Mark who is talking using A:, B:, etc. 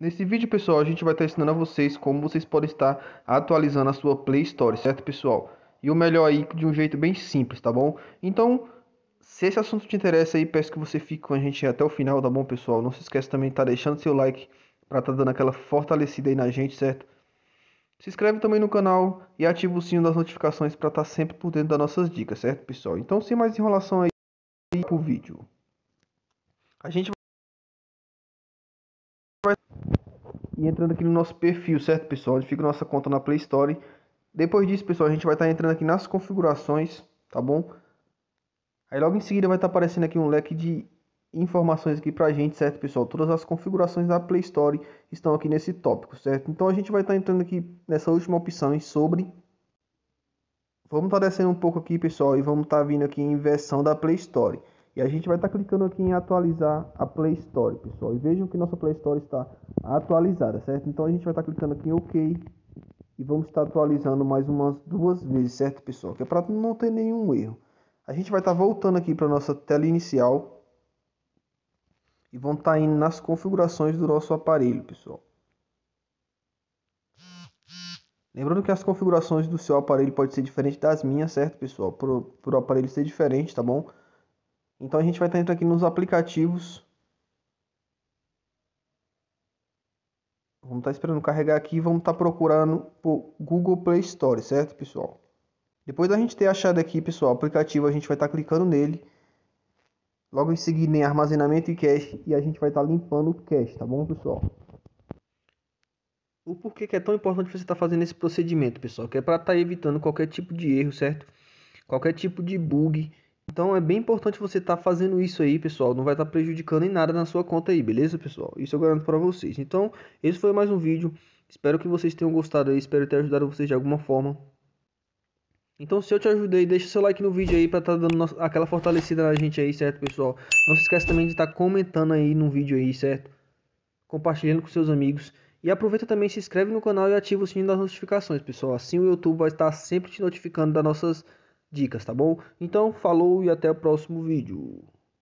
A: Nesse vídeo, pessoal, a gente vai estar ensinando a vocês como vocês podem estar atualizando a sua Play Store, certo, pessoal? E o melhor aí, de um jeito bem simples, tá bom? Então, se esse assunto te interessa aí, peço que você fique com a gente até o final, tá bom, pessoal? Não se esqueça também de estar tá deixando seu like para estar tá dando aquela fortalecida aí na gente, certo? Se inscreve também no canal e ativa o sininho das notificações para estar tá sempre por dentro das nossas dicas, certo, pessoal? Então, sem mais enrolação aí, pro vídeo. A gente e entrando aqui no nosso perfil, certo, pessoal? Onde fica nossa conta na Play Store. Depois disso, pessoal, a gente vai estar tá entrando aqui nas configurações, tá bom? Aí logo em seguida vai estar tá aparecendo aqui um leque de informações aqui pra gente, certo, pessoal? Todas as configurações da Play Store estão aqui nesse tópico, certo? Então a gente vai estar tá entrando aqui nessa última opção em sobre. Vamos estar descendo um pouco aqui, pessoal, e vamos estar vindo aqui em versão da Play Store. E a gente vai estar tá clicando aqui em atualizar a Play Store, pessoal. E vejam que nossa Play Store está atualizada, certo? Então a gente vai estar tá clicando aqui em OK e vamos estar atualizando mais umas duas vezes, certo, pessoal? Que é para não ter nenhum erro. A gente vai estar tá voltando aqui para nossa tela inicial e vão estar indo nas configurações do nosso aparelho, pessoal. Lembrando que as configurações do seu aparelho pode ser diferente das minhas, certo, pessoal? Para o aparelho ser diferente, tá bom? Então a gente vai estar entrando aqui nos aplicativos. Vamos estar esperando carregar aqui, vamos estar procurando por Google Play Store, certo, pessoal? Depois da gente ter achado aqui, pessoal, o aplicativo, a gente vai estar clicando nele. Logo em seguida em armazenamento e cache e a gente vai estar limpando o cache, tá bom, pessoal? O porquê que é tão importante você estar fazendo esse procedimento, pessoal, que é para estar evitando qualquer tipo de erro, certo? Qualquer tipo de bug então é bem importante você estar tá fazendo isso aí, pessoal. Não vai estar tá prejudicando em nada na sua conta aí, beleza, pessoal? Isso eu garanto para vocês. Então, esse foi mais um vídeo. Espero que vocês tenham gostado aí. Espero ter ajudado vocês de alguma forma. Então, se eu te ajudei, deixa seu like no vídeo aí para estar tá dando aquela fortalecida na gente aí, certo, pessoal? Não se esquece também de estar tá comentando aí no vídeo aí, certo? Compartilhando com seus amigos. E aproveita também, se inscreve no canal e ativa o sininho das notificações, pessoal. Assim o YouTube vai estar tá sempre te notificando das nossas dicas, tá bom? Então, falou e até o próximo vídeo.